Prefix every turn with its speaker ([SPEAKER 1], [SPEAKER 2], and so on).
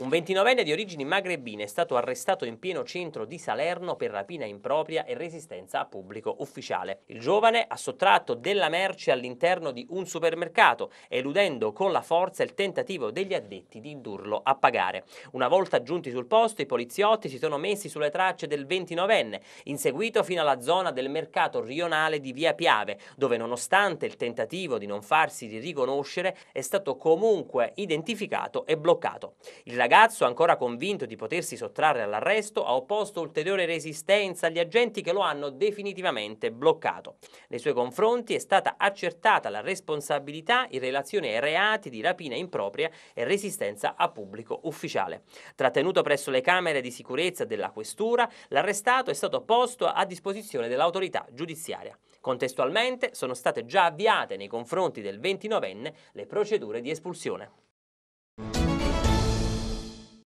[SPEAKER 1] Un 29enne di origini magrebine è stato arrestato in pieno centro di Salerno per rapina impropria e resistenza a pubblico ufficiale. Il giovane ha sottratto della merce all'interno di un supermercato, eludendo con la forza il tentativo degli addetti di indurlo a pagare. Una volta giunti sul posto, i poliziotti si sono messi sulle tracce del 29enne, inseguito fino alla zona del mercato rionale di Via Piave, dove nonostante il tentativo di non farsi riconoscere, è stato comunque identificato e bloccato. Il ragazzo, ancora convinto di potersi sottrarre all'arresto, ha opposto ulteriore resistenza agli agenti che lo hanno definitivamente bloccato. Nei suoi confronti è stata accertata la responsabilità in relazione ai reati di rapina impropria e resistenza a pubblico ufficiale. Trattenuto presso le camere di sicurezza della questura, l'arrestato è stato posto a disposizione dell'autorità giudiziaria. Contestualmente sono state già avviate nei confronti del 29enne le procedure di espulsione.